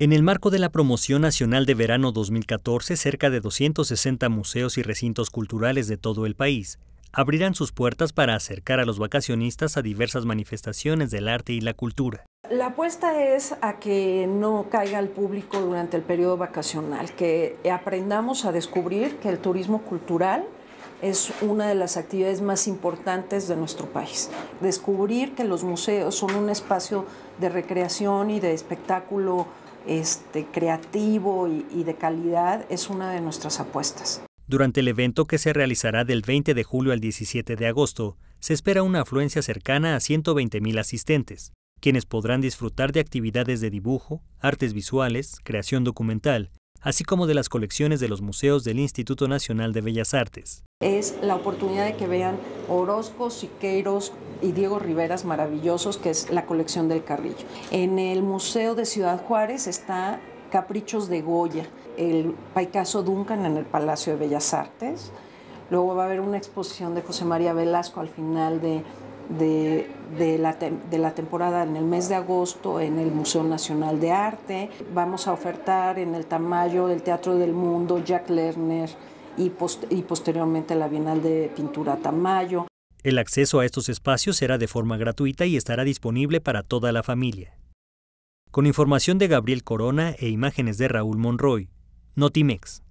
En el marco de la Promoción Nacional de Verano 2014, cerca de 260 museos y recintos culturales de todo el país abrirán sus puertas para acercar a los vacacionistas a diversas manifestaciones del arte y la cultura. La apuesta es a que no caiga el público durante el periodo vacacional, que aprendamos a descubrir que el turismo cultural es una de las actividades más importantes de nuestro país. Descubrir que los museos son un espacio de recreación y de espectáculo este, creativo y, y de calidad es una de nuestras apuestas. Durante el evento que se realizará del 20 de julio al 17 de agosto, se espera una afluencia cercana a 120.000 asistentes, quienes podrán disfrutar de actividades de dibujo, artes visuales, creación documental, así como de las colecciones de los museos del Instituto Nacional de Bellas Artes. Es la oportunidad de que vean Orozco, Siqueiros y Diego Riveras maravillosos, que es la colección del Carrillo. En el Museo de Ciudad Juárez está Caprichos de Goya, el Paicaso Duncan en el Palacio de Bellas Artes. Luego va a haber una exposición de José María Velasco al final de de, la, temporada en el mes de agosto en el Museo Nacional de Arte. Vamos a ofertar en el Tamayo del Teatro del Mundo, Jack Lerner y, y posteriormente la Bienal de Pintura Tamayo. El acceso a estos espacios será de forma gratuita y estará disponible para toda la familia. Con información de Gabriel Corona e imágenes de Raúl Monroy, Notimex.